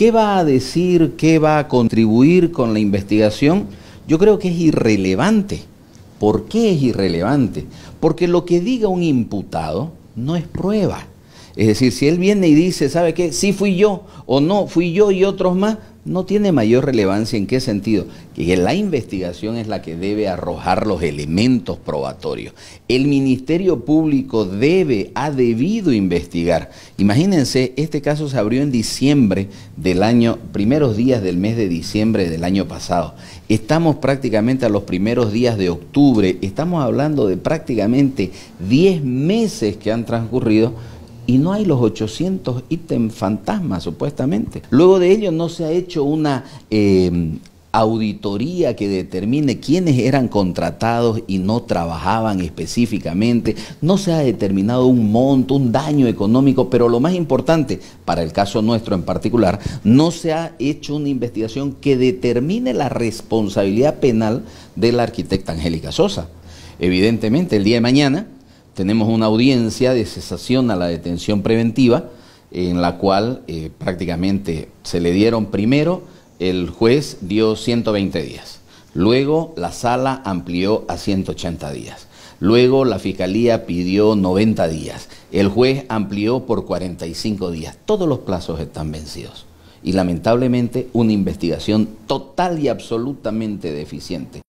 ¿Qué va a decir, qué va a contribuir con la investigación? Yo creo que es irrelevante. ¿Por qué es irrelevante? Porque lo que diga un imputado no es prueba. Es decir, si él viene y dice, ¿sabe qué? Sí fui yo o no, fui yo y otros más, no tiene mayor relevancia en qué sentido. Que la investigación es la que debe arrojar los elementos probatorios. El Ministerio Público debe, ha debido investigar. Imagínense, este caso se abrió en diciembre del año, primeros días del mes de diciembre del año pasado. Estamos prácticamente a los primeros días de octubre, estamos hablando de prácticamente 10 meses que han transcurrido y no hay los 800 ítems fantasmas, supuestamente. Luego de ello no se ha hecho una em, auditoría que determine quiénes eran contratados y no trabajaban específicamente. No se ha determinado un monto, un daño económico, pero lo más importante, para el caso nuestro en particular, no se ha hecho una investigación que determine la responsabilidad penal de la arquitecta Angélica Sosa. Evidentemente, el día de mañana tenemos una audiencia de cesación a la detención preventiva, en la cual eh, prácticamente se le dieron primero, el juez dio 120 días, luego la sala amplió a 180 días, luego la fiscalía pidió 90 días, el juez amplió por 45 días, todos los plazos están vencidos y lamentablemente una investigación total y absolutamente deficiente.